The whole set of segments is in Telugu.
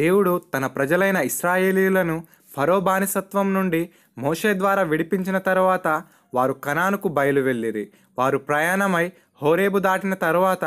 దేవుడు తన ప్రజలైన ఇస్రాయేలీలను ఫరో బానిసత్వం నుండి మోషే ద్వారా విడిపించిన తరువాత వారు కనానుకు బయలువెళ్ళిరి వారు ప్రయాణమై హోరేబు దాటిన తరువాత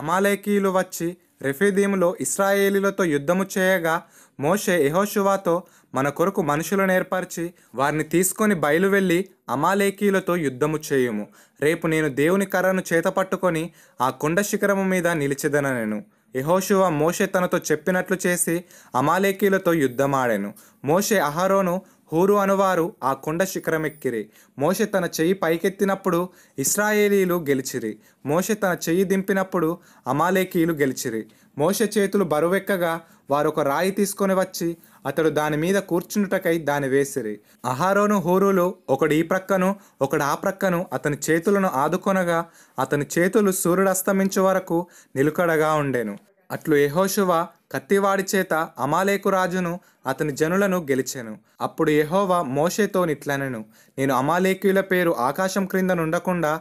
అమాలేకీయులు వచ్చి రెఫీదీములో ఇస్రాయేలీలతో యుద్ధము చేయగా మోషే యహోషువాతో మన కొరకు మనుషులను ఏర్పరిచి వారిని తీసుకొని బయలువెళ్ళి అమాలేకీలతో యుద్ధము చేయుము రేపు నేను దేవుని కర్రను చేత పట్టుకొని ఆ కొండ శిఖరము మీద నిలిచిదన నేను యహోషువ మోషే తనతో చెప్పినట్లు చేసి అమాలేకీలతో యుద్ధమాడాను మోషే అహరోను హూరు అనువారు ఆ కొండ ఎక్కిరి మోషే తన చెయ్యి పైకెత్తినప్పుడు ఇస్రాయేలీలు గెలిచిరి మోషే తన చెయ్యి దింపినప్పుడు అమాలేకీలు గెలిచిరి మోషే చేతులు బరువెక్కగా వారు ఒక రాయి తీసుకొని వచ్చి అతడు దాని మీద కూర్చున్నటకై దాని వేసిరి అహారోను హోరులు ఒకడు ఈ ప్రక్కను ఒకడు ఆ ప్రక్కను అతని చేతులను ఆదుకొనగా అతని చేతులు సూర్యుడు అస్తమించే వరకు నిలుకడగా ఉండెను అట్లు యహోశువ కత్తివాడి చేత అమాలేకు రాజును అతని జనులను గెలిచెను అప్పుడు యహోవా మోషేతో నిట్లనెను నేను అమాలేకుల పేరు ఆకాశం క్రింద నుండకుండా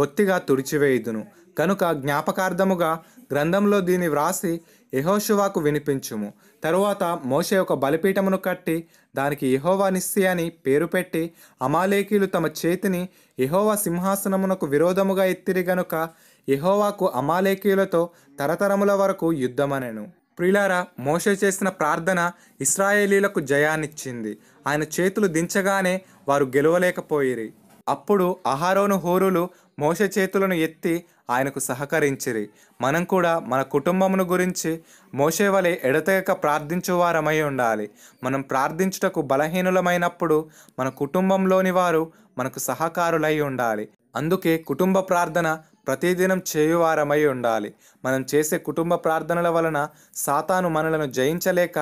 బొత్తిగా తుడిచివేయుదును కనుక జ్ఞాపకార్థముగా గ్రంథంలో దీని వ్రాసి యహోశువాకు వినిపించుము తరువాత మోషే ఒక బలిపీఠమును కట్టి దానికి యహోవా నిస్సి అని పేరు పెట్టి అమాలేకీలు తమ చేతిని యహోవా సింహాసనమునకు విరోధముగా ఎత్తిరి గనుక యహోవాకు అమాలేకీలతో తరతరముల వరకు యుద్ధమనెను ప్రిలారా మోషే చేసిన ప్రార్థన ఇస్రాయేలీలకు జయాన్నిచ్చింది ఆయన చేతులు దించగానే వారు గెలవలేకపోయిరి అప్పుడు అహారోను హోరులు మోస చేతులను ఎత్తి ఆయనకు సహకరించిరి మనం కూడా మన కుటుంబమును గురించి మోసే వలె ఎడతెగక ప్రార్థించువారమై ఉండాలి మనం ప్రార్థించుటకు బలహీనులమైనప్పుడు మన కుటుంబంలోని వారు మనకు సహకారులై ఉండాలి అందుకే కుటుంబ ప్రార్థన ప్రతిదినం చేయువారమై ఉండాలి మనం చేసే కుటుంబ ప్రార్థనల వలన సాతాను మనలను జయించలేక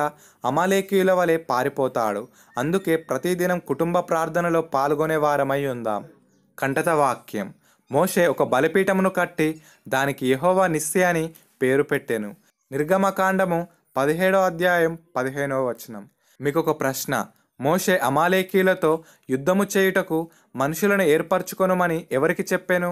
అమాలేకీయుల వలె పారిపోతాడు అందుకే ప్రతిదినం కుటుంబ ప్రార్థనలో పాల్గొనే వారమై ఉందాం కంటత వాక్యం మోషే ఒక బలిపీఠమును కట్టి దానికి యహోవా నిస్సి అని పేరు పెట్టాను నిర్గమకాండము పదిహేడో అధ్యాయం పదిహేనవ వచనం మీకు ఒక ప్రశ్న మోషే అమాలేకీలతో యుద్ధము చేయుటకు మనుషులను ఏర్పరచుకొనుమని ఎవరికి చెప్పాను